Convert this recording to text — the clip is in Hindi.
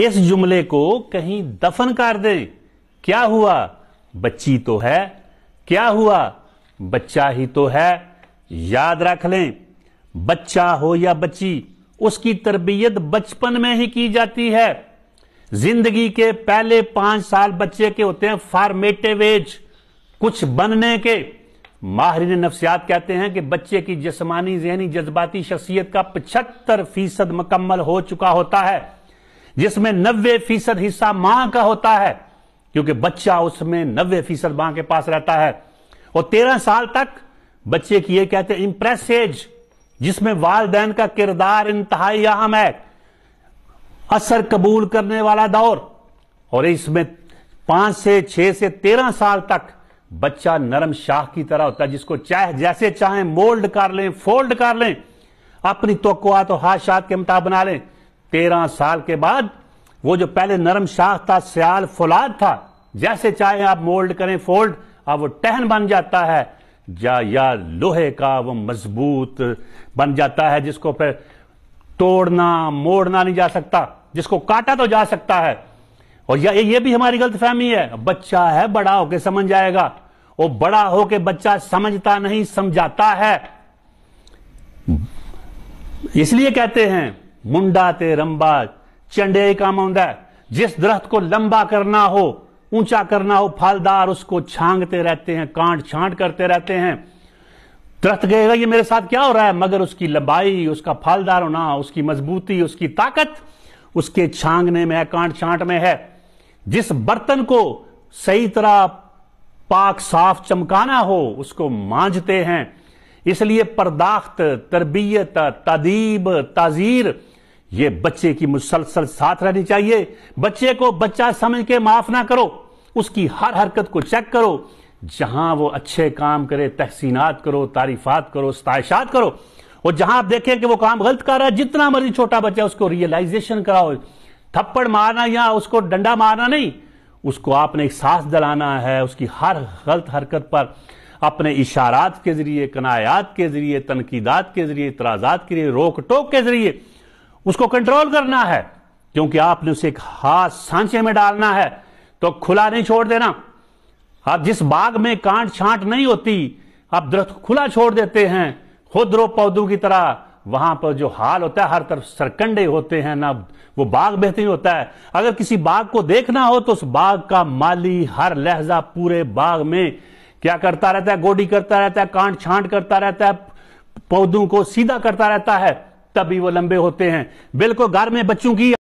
इस जुमले को कहीं दफन कर दें क्या हुआ बच्ची तो है क्या हुआ बच्चा ही तो है याद रख लें बच्चा हो या बच्ची उसकी तरबियत बचपन में ही की जाती है जिंदगी के पहले पांच साल बच्चे के होते हैं फार्मेटिव एज कुछ बनने के माहरीन नफ्सियात कहते हैं कि बच्चे की जिसमानी जहनी जज्बाती शख्सियत का पचहत्तर फीसद मुकम्मल हो चुका होता है जिसमें नब्बे फीसद हिस्सा मां का होता है क्योंकि बच्चा उसमें नब्बे फीसद मां के पास रहता है और तेरह साल तक बच्चे की यह कहते हैं इंप्रेसेज जिसमें वालदेन का किरदार इंतहाई अहम है असर कबूल करने वाला दौर और इसमें पांच से छह से तेरह साल तक बच्चा नरम शाह की तरह होता है जिसको चाहे जैसे चाहे मोल्ड कर लें फोल्ड कर लें अपनी तो हाथ हाशात के मुताबिक बना लें तेरह साल के बाद वो जो पहले नरम शाख था सियाल फुलाद था जैसे चाहे आप मोल्ड करें फोल्ड अब वो टहन बन जाता है जा या लोहे का वो मजबूत बन जाता है जिसको फिर तोड़ना मोड़ना नहीं जा सकता जिसको काटा तो जा सकता है और या ये भी हमारी गलतफहमी है बच्चा है बड़ा होके समझ जाएगा वो बड़ा होके बच्चा समझता नहीं समझाता है इसलिए कहते हैं मुंडा ते रंबा चंडे का काम आंदा जिस दरख्त को लंबा करना हो ऊंचा करना हो फलदार उसको छांगते रहते हैं कांट छांट करते रहते हैं दरख्त कहेगा ये मेरे साथ क्या हो रहा है मगर उसकी लंबाई उसका फलदार होना उसकी मजबूती उसकी ताकत उसके छांगने में है कांट छांट में है जिस बर्तन को सही तरह पाक साफ चमकाना हो उसको मांझते हैं इसलिए परदाख्त तरबियत तदीब ताजीर ये बच्चे की मुसलसल साथ रहनी चाहिए बच्चे को बच्चा समझ के माफ ना करो उसकी हर हरकत को चेक करो जहां वो अच्छे काम करे तहसीनात करो तारीफात करो स्ताइशात करो और जहां आप देखें कि वो काम गलत कर रहा है जितना मर्जी छोटा बच्चा उसको रियलाइजेशन कराओ थप्पड़ मारना या उसको डंडा मारना नहीं उसको आपने एहसास दिलाना है उसकी हर गलत हरकत पर अपने इशारात के जरिए कनायात के जरिए तनकीदात के जरिए इतराजात के जरिए रोक टोक के जरिए उसको कंट्रोल करना है क्योंकि आपने उसे एक हाथ सांचे में डालना है तो खुला नहीं छोड़ देना आप जिस बाग में कांट छांट नहीं होती आप दरख्त खुला छोड़ देते हैं खुद रो पौधों की तरह वहां पर जो हाल होता है हर तरफ सरकंडे होते हैं ना वो बाग बेहतरीन होता है अगर किसी बाग को देखना हो तो उस बाग का माली हर लहजा पूरे बाग में क्या करता रहता है गोडी करता रहता है कांट छांट करता रहता है पौधों को सीधा करता रहता है तभी वो लंबे होते हैं बिल्कुल घर में बच्चों की